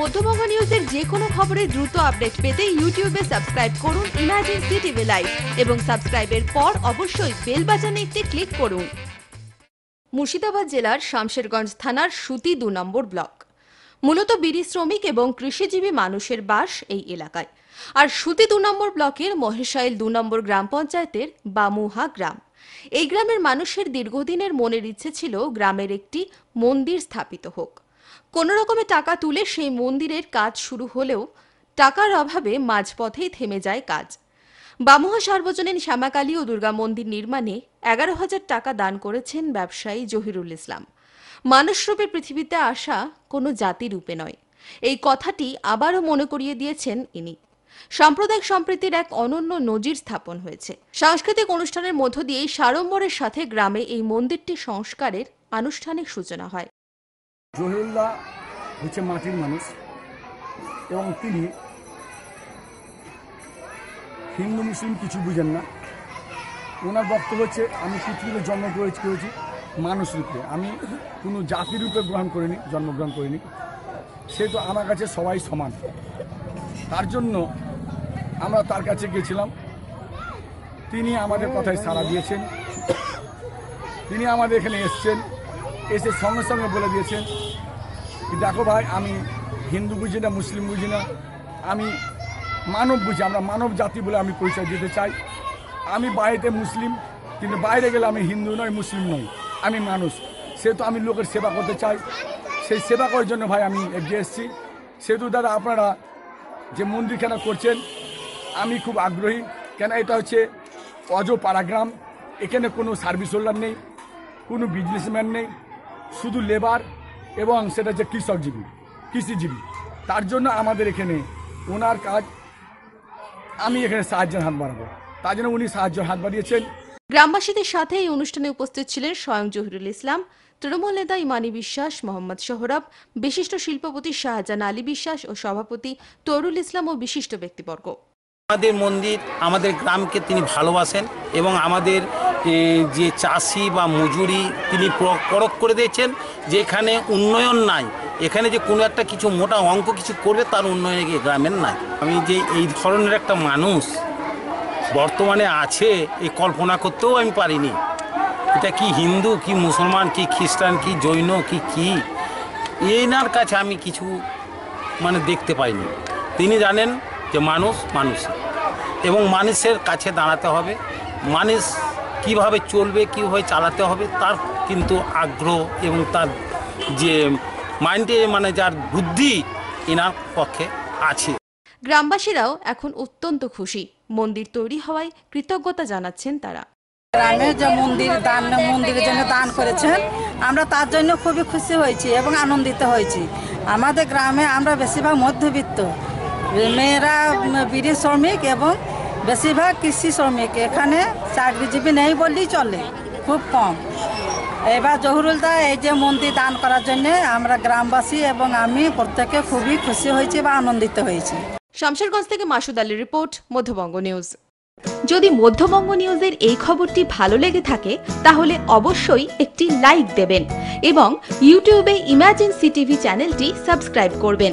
মধ্যবঙ্গ নিউজের যে কোনো খবরের দ্রুত আপডেট পেতে ইউটিউবে সাবস্ক্রাইব করুন ইমার্জেন্সি টিভি লাইভ এবং সাবস্ক্রাইবের পর অবশ্যই বেল বাজানে একটি ক্লিক করুন মুর্শিদাবাদ জেলার শামশেরগঞ্জ থানার সুতি দু নম্বর ব্লক মূলত বিড়ি শ্রমিক এবং কৃষিজীবী মানুষের বাস এই এলাকায় আর সুতি দু নম্বর ব্লকের মহেশাইল দু নম্বর গ্রাম পঞ্চায়েতের বামুহা গ্রাম এই গ্রামের মানুষের দীর্ঘদিনের মনের ইচ্ছে ছিল গ্রামের একটি মন্দির স্থাপিত হোক কোনো রকমে টাকা তুলে সেই মন্দিরের কাজ শুরু হলেও টাকার অভাবে মাঝপথেই থেমে যায় কাজ বামহ সার্বজনীন শ্যামাকালী ও দুর্গা মন্দির নির্মাণে এগারো হাজার টাকা দান করেছেন ব্যবসায়ী জহিরুল ইসলাম মানুষরূপে পৃথিবীতে আসা কোনো জাতিরূপে নয় এই কথাটি আবারও মনে করিয়ে দিয়েছেন ইনি সাম্প্রদায়িক সম্প্রীতির এক অনন্য নজির স্থাপন হয়েছে সাংস্কৃতিক অনুষ্ঠানের মধ্য দিয়ে সাড়ম্বরের সাথে গ্রামে এই মন্দিরটি সংস্কারের আনুষ্ঠানিক সূচনা হয় জহিরুল্লাহ হচ্ছে মাটির মানুষ এবং তিনি হিন্দু মুসলিম কিছু বুঝেন না ওনার বক্তব্য হচ্ছে আমি পৃথিবীতে জন্মগ্রহণ করেছি মানুষ রূপে আমি কোনো জাতিরূপে গ্রহণ করিনি জন্মগ্রহণ করিনি সেহেতু আমার কাছে সবাই সমান তার জন্য আমরা তার কাছে গেছিলাম তিনি আমাদের কথায় সাড়া দিয়েছেন তিনি আমাদের এখানে এসছেন এসে সঙ্গে সঙ্গে বলে দিয়েছেন দেখো ভাই আমি হিন্দু বুঝি না মুসলিম বুঝি না আমি মানব বুঝি আমরা মানব জাতি বলে আমি পরিচয় দিতে চাই আমি বাড়িতে মুসলিম কিন্তু বাইরে গেলে আমি হিন্দু নয় মুসলিম নই আমি মানুষ সেহেতু আমি লোকের সেবা করতে চাই সেই সেবা করার জন্য ভাই আমি এগিয়ে এসেছি সেহেতু দাদা আপনারা যে মন্দিরখানা করছেন আমি খুব আগ্রহী কেন এটা হচ্ছে পাড়া পাড়াগ্রাম এখানে কোনো সার্ভিস হোল্ডার নেই কোনো বিজনেসম্যান নেই শুধু লেবার এবং সেটা হচ্ছে কৃষকজীবী কৃষিজীবী তার জন্য আমাদের এখানে ওনার কাজ আমি এখানে সাহায্যের হাত বাড়াবো তার জন্য উনি সাহায্যের হাত বাড়িয়েছেন গ্রামবাসীদের সাথে এই অনুষ্ঠানে উপস্থিত ছিলেন স্বয়ং জহিরুল ইসলাম তৃণমূল নেতা ইমানি বিশ্বাস মোহাম্মদ সোহরাব বিশিষ্ট শিল্পপতি শাহজাহান আলী বিশ্বাস ও সভাপতি তরুল ইসলাম ও বিশিষ্ট ব্যক্তিবর্গ আমাদের মন্দির আমাদের গ্রামকে তিনি ভালোবাসেন এবং আমাদের যে চাষি বা মজুরি তিনি পরক করে দিয়েছেন যে এখানে উন্নয়ন নাই এখানে যে কোনো একটা কিছু মোটা অঙ্ক কিছু করবে তার উন্নয়নে গ্রামের নাই আমি যে এই ধরনের একটা মানুষ বর্তমানে আছে এই কল্পনা করতেও আমি পারিনি এটা কি হিন্দু কি মুসলমান কি খ্রিস্টান কি জৈন কি কি এনার কাছে আমি কিছু মানে দেখতে পাইনি তিনি জানেন যে মানুষ মানুষ এবং মানুষের কাছে দাঁড়াতে হবে মানুষ কিভাবে চলবে কীভাবে চালাতে হবে তার কিন্তু আগ্রহ এবং তার যে মাইন্ডে মানে যার বুদ্ধি এনার পক্ষে আছে গ্রামবাসীরাও এখন অত্যন্ত খুশি মন্দির তৈরি হওয়ায় কৃতজ্ঞতা জানাচ্ছেন তারা গ্রামে যে মন্দির দান মন্দিরের জন্য দান করেছেন আমরা তার জন্য খুবই খুশি হয়েছি এবং আনন্দিত হয়েছি আমাদের গ্রামে আমরা বেশিরভাগ মধ্যবিত্ত মেয়েরা বিড়ি শ্রমিক এবং বেশিরভাগ কৃষি শ্রমিক এখানে চাকরিজীবী নেই বললেই চলে খুব কম এবার জহুরুলদা এই যে মন্দির দান করার জন্য আমরা গ্রামবাসী এবং আমি প্রত্যেকে খুবই খুশি হয়েছি বা আনন্দিত হয়েছি শামশেরগঞ্জ থেকে মাসুদ আলীর রিপোর্ট মধ্যবঙ্গ নিউজ যদি মধ্যবঙ্গ নিউজের এই খবরটি ভালো লেগে থাকে তাহলে অবশ্যই একটি লাইক দেবেন এবং ইউটিউবে ইমার্জেন্সি টিভি চ্যানেলটি সাবস্ক্রাইব করবেন